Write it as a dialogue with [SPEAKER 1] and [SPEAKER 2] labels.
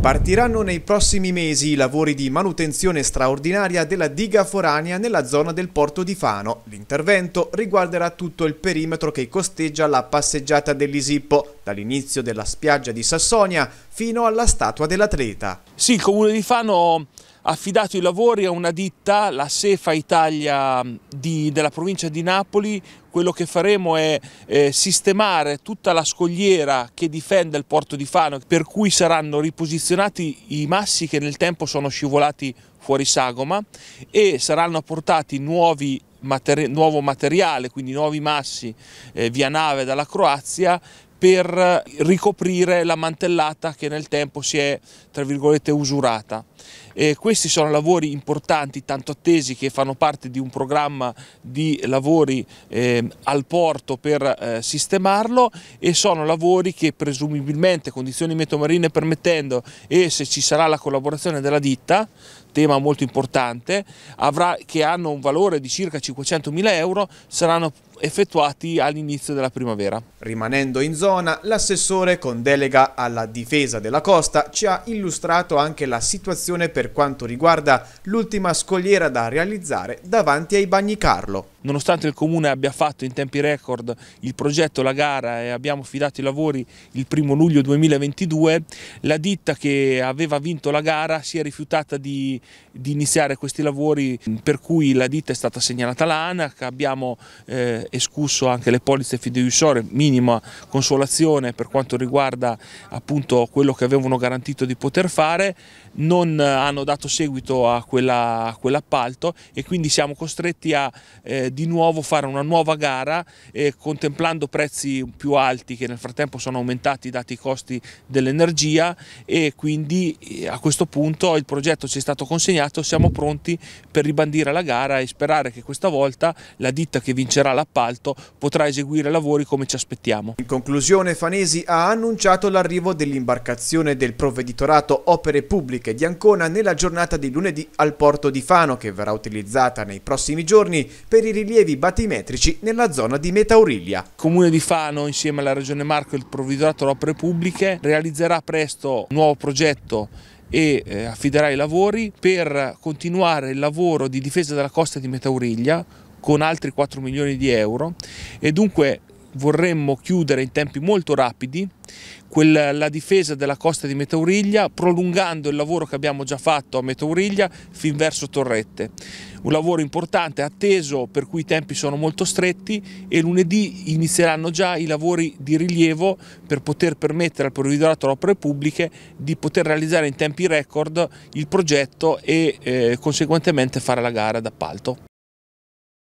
[SPEAKER 1] Partiranno nei prossimi mesi i lavori di manutenzione straordinaria della diga foranea nella zona del porto di Fano. L'intervento riguarderà tutto il perimetro che costeggia la passeggiata dell'Isippo, dall'inizio della spiaggia
[SPEAKER 2] di Sassonia fino alla statua dell'atleta. Sì, il comune di Fano affidato i lavori a una ditta, la Sefa Italia di, della provincia di Napoli, quello che faremo è eh, sistemare tutta la scogliera che difende il porto di Fano, per cui saranno riposizionati i massi che nel tempo sono scivolati fuori sagoma e saranno apportati nuovi nuovo materiale, quindi nuovi massi eh, via nave dalla Croazia per ricoprire la mantellata che nel tempo si è tra virgolette usurata. E questi sono lavori importanti, tanto attesi, che fanno parte di un programma di lavori eh, al porto per eh, sistemarlo e sono lavori che presumibilmente, condizioni metomarine permettendo e se ci sarà la collaborazione della ditta, tema molto importante, avrà, che hanno un valore di circa 500.000 euro, saranno effettuati all'inizio della primavera. Rimanendo in zona, l'assessore con delega
[SPEAKER 1] alla difesa della costa ci ha illustrato anche la situazione per quanto riguarda
[SPEAKER 2] l'ultima scogliera da realizzare davanti ai bagni Carlo nonostante il Comune abbia fatto in tempi record il progetto, la gara e abbiamo fidato i lavori il primo luglio 2022, la ditta che aveva vinto la gara si è rifiutata di, di iniziare questi lavori per cui la ditta è stata segnalata all'ANAC, abbiamo eh, escusso anche le polizze fiduciarie, minima consolazione per quanto riguarda appunto quello che avevano garantito di poter fare, non hanno dato seguito a quell'appalto quell e quindi siamo costretti a eh, di nuovo fare una nuova gara eh, contemplando prezzi più alti che nel frattempo sono aumentati dati i costi dell'energia e quindi eh, a questo punto il progetto ci è stato consegnato, siamo pronti per ribandire la gara e sperare che questa volta la ditta che vincerà l'appalto potrà eseguire lavori come ci aspettiamo. In
[SPEAKER 1] conclusione Fanesi ha annunciato l'arrivo dell'imbarcazione del provveditorato Opere Pubbliche di Ancona nella giornata di lunedì al porto di Fano che verrà utilizzata nei prossimi giorni per i rilassi rilievi batimetrici nella
[SPEAKER 2] zona di Metauriglia. Il Comune di Fano insieme alla Regione Marco e il Provvisorato Opere Pubbliche realizzerà presto un nuovo progetto e eh, affiderà i lavori per continuare il lavoro di difesa della costa di Metauriglia con altri 4 milioni di euro e dunque vorremmo chiudere in tempi molto rapidi quella, la difesa della costa di Metauriglia prolungando il lavoro che abbiamo già fatto a Metauriglia fin verso Torrette un lavoro importante, atteso, per cui i tempi sono molto stretti e lunedì inizieranno già i lavori di rilievo per poter permettere al Provveditorato alle Opere Pubbliche di poter realizzare in tempi record il progetto e eh, conseguentemente fare la gara d'appalto.